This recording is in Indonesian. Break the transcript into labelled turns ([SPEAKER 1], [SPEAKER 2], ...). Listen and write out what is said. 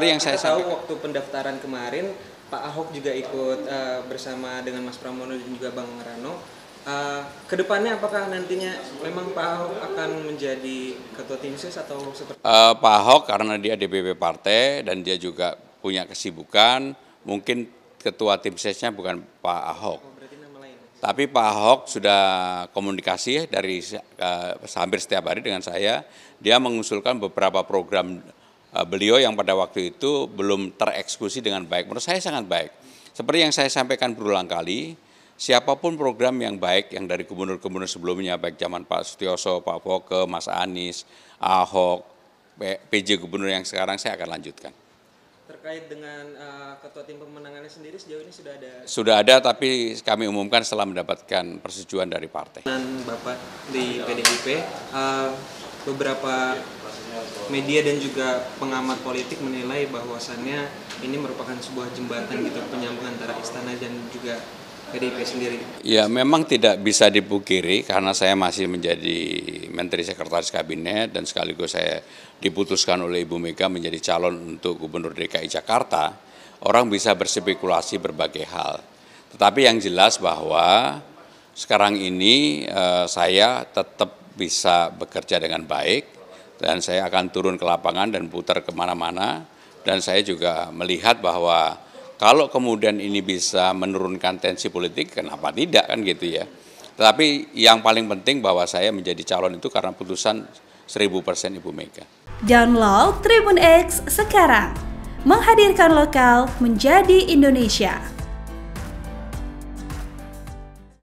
[SPEAKER 1] yang saya tahu
[SPEAKER 2] waktu pendaftaran kemarin Pak Ahok juga ikut uh, bersama dengan Mas Pramono dan juga Bang Rano. Uh, eh, kedepannya apakah nantinya memang Pak Ahok akan menjadi ketua tim ses atau seperti?
[SPEAKER 1] Uh, Pak Ahok karena dia DPP partai dan dia juga punya kesibukan, mungkin ketua tim sesnya bukan Pak Ahok. Oh, Tapi Pak Ahok sudah komunikasi ya dari uh, hampir setiap hari dengan saya. Dia mengusulkan beberapa program Eh, beliau yang pada waktu itu belum tereksekusi dengan baik. Menurut saya sangat baik. Seperti yang saya sampaikan berulang kali, siapapun program yang baik yang dari gubernur-gubernur sebelumnya, baik zaman Pak Sutioso, Pak Foke, Mas Anies, Ahok, PJ Gubernur yang sekarang, saya akan lanjutkan.
[SPEAKER 2] Terkait dengan uh, ketua tim pemenangannya sendiri sejauh ini sudah ada? Sudah
[SPEAKER 1] ada, tapi kami umumkan setelah mendapatkan persetujuan dari partai. Dan Bapak
[SPEAKER 2] di PDIP, uh, eh, beberapa media dan juga pengamat politik menilai bahwasannya ini merupakan sebuah jembatan gitu penyambung antara istana dan juga PDIP sendiri.
[SPEAKER 1] Ya memang tidak bisa dipukiri karena saya masih menjadi Menteri Sekretaris Kabinet dan sekaligus saya diputuskan oleh Ibu Mega menjadi calon untuk Gubernur DKI Jakarta. Orang bisa berspekulasi berbagai hal. Tetapi yang jelas bahwa sekarang ini eh, saya tetap bisa bekerja dengan baik dan saya akan turun ke lapangan dan putar kemana-mana dan saya juga melihat bahwa kalau kemudian ini bisa menurunkan tensi politik kenapa tidak kan gitu ya tetapi yang paling penting bahwa saya menjadi calon itu karena putusan 1000% Ibu Mega
[SPEAKER 2] download Tribun X sekarang menghadirkan lokal menjadi Indonesia